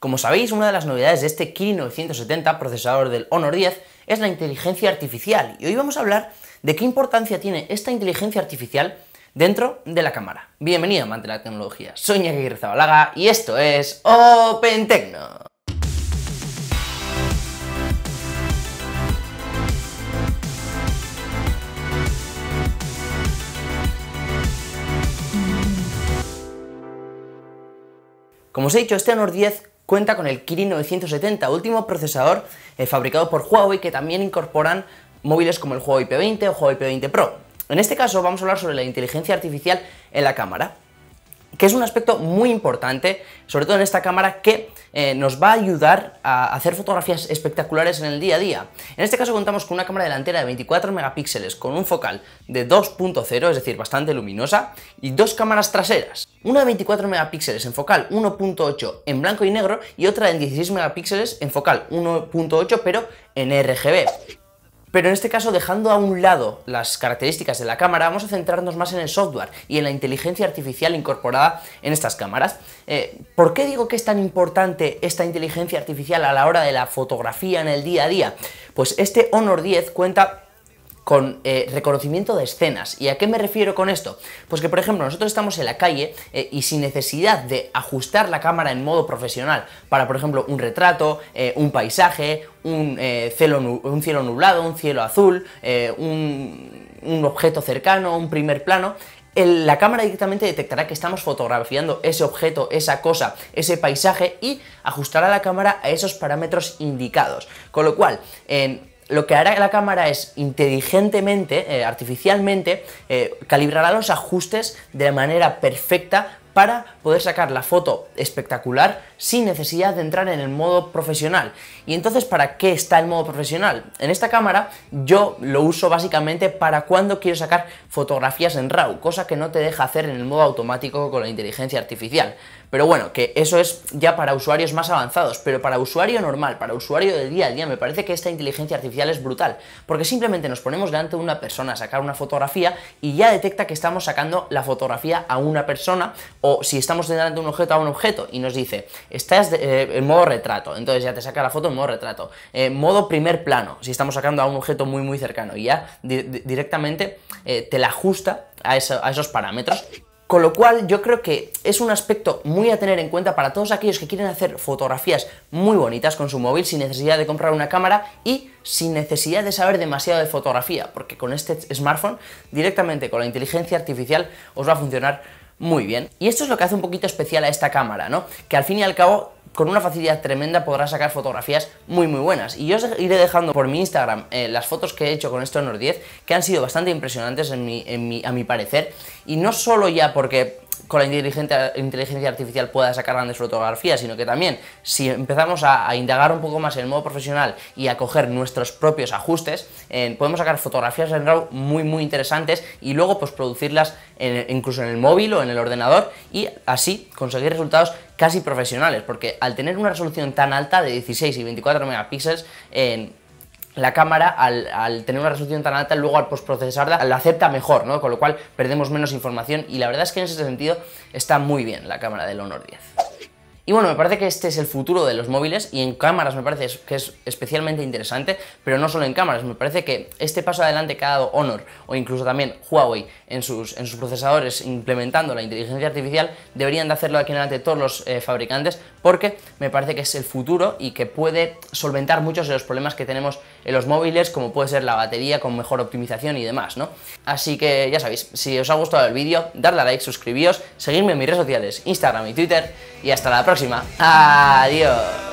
Como sabéis, una de las novedades de este Kirin 970, procesador del Honor 10, es la inteligencia artificial. Y hoy vamos a hablar de qué importancia tiene esta inteligencia artificial dentro de la cámara. Bienvenido, amante de la tecnología. Soy Iñaki Zabalaga y esto es Open Tecno. Como os he dicho, este Honor 10 cuenta con el Kirin 970, último procesador eh, fabricado por Huawei que también incorporan móviles como el Huawei P20 o Huawei P20 Pro. En este caso vamos a hablar sobre la inteligencia artificial en la cámara que es un aspecto muy importante, sobre todo en esta cámara, que eh, nos va a ayudar a hacer fotografías espectaculares en el día a día. En este caso contamos con una cámara delantera de 24 megapíxeles con un focal de 2.0, es decir, bastante luminosa, y dos cámaras traseras. Una de 24 megapíxeles en focal 1.8 en blanco y negro y otra de 16 megapíxeles en focal 1.8 pero en RGB. Pero en este caso, dejando a un lado las características de la cámara, vamos a centrarnos más en el software y en la inteligencia artificial incorporada en estas cámaras. Eh, ¿Por qué digo que es tan importante esta inteligencia artificial a la hora de la fotografía en el día a día? Pues este Honor 10 cuenta con eh, reconocimiento de escenas. ¿Y a qué me refiero con esto? Pues que, por ejemplo, nosotros estamos en la calle eh, y sin necesidad de ajustar la cámara en modo profesional para, por ejemplo, un retrato, eh, un paisaje, un, cielo, un cielo nublado, un cielo azul, un, un objeto cercano, un primer plano, la cámara directamente detectará que estamos fotografiando ese objeto, esa cosa, ese paisaje y ajustará la cámara a esos parámetros indicados. Con lo cual, en lo que hará la cámara es inteligentemente, eh, artificialmente, eh, calibrará los ajustes de manera perfecta para poder sacar la foto espectacular sin necesidad de entrar en el modo profesional. Y entonces, ¿para qué está el modo profesional? En esta cámara yo lo uso básicamente para cuando quiero sacar fotografías en RAW, cosa que no te deja hacer en el modo automático con la inteligencia artificial. Pero bueno, que eso es ya para usuarios más avanzados, pero para usuario normal, para usuario del día a día, me parece que esta inteligencia artificial es brutal, porque simplemente nos ponemos delante de una persona a sacar una fotografía y ya detecta que estamos sacando la fotografía a una persona o si estamos delante de un objeto a un objeto y nos dice, estás eh, en modo retrato, entonces ya te saca la foto en modo retrato, En eh, modo primer plano, si estamos sacando a un objeto muy muy cercano y ya directamente eh, te la ajusta a esos parámetros. Con lo cual yo creo que es un aspecto muy a tener en cuenta para todos aquellos que quieren hacer fotografías muy bonitas con su móvil sin necesidad de comprar una cámara y sin necesidad de saber demasiado de fotografía, porque con este smartphone directamente con la inteligencia artificial os va a funcionar muy bien. Y esto es lo que hace un poquito especial a esta cámara, ¿no? Que al fin y al cabo con una facilidad tremenda podrás sacar fotografías muy muy buenas. Y yo os iré dejando por mi Instagram eh, las fotos que he hecho con en Honor 10, que han sido bastante impresionantes a mi parecer. Y no solo ya porque con la inteligencia artificial pueda sacar grandes fotografías, sino que también si empezamos a, indagar un poco más en el modo profesional y a coger nuestros propios ajustes, eh, podemos sacar fotografías en RAW muy muy interesantes y luego pues producirlas incluso en el móvil o en el ordenador y así conseguir resultados casi profesionales, porque al tener una resolución tan alta de 16 y 24 megapíxeles, en eh, la cámara al, tener una resolución tan alta, luego al postprocesarla la acepta mejor, ¿no? Con lo cual perdemos menos información y la verdad es que en ese sentido está muy bien la cámara del Honor 10. Y bueno, me parece que este es el futuro de los móviles y en cámaras me parece que es especialmente interesante, pero no solo en cámaras, me parece que este paso adelante que ha dado Honor o incluso también Huawei en sus, en sus procesadores implementando la inteligencia artificial deberían de hacerlo aquí en adelante todos los eh, fabricantes porque me parece que es el futuro y que puede solventar muchos de los problemas que tenemos en los móviles, como puede ser la batería con mejor optimización y demás, ¿no? Así que ya sabéis, si os ha gustado el vídeo, darle a like, suscribíos, seguirme en mis redes sociales, Instagram y Twitter, y hasta la próxima. Adiós.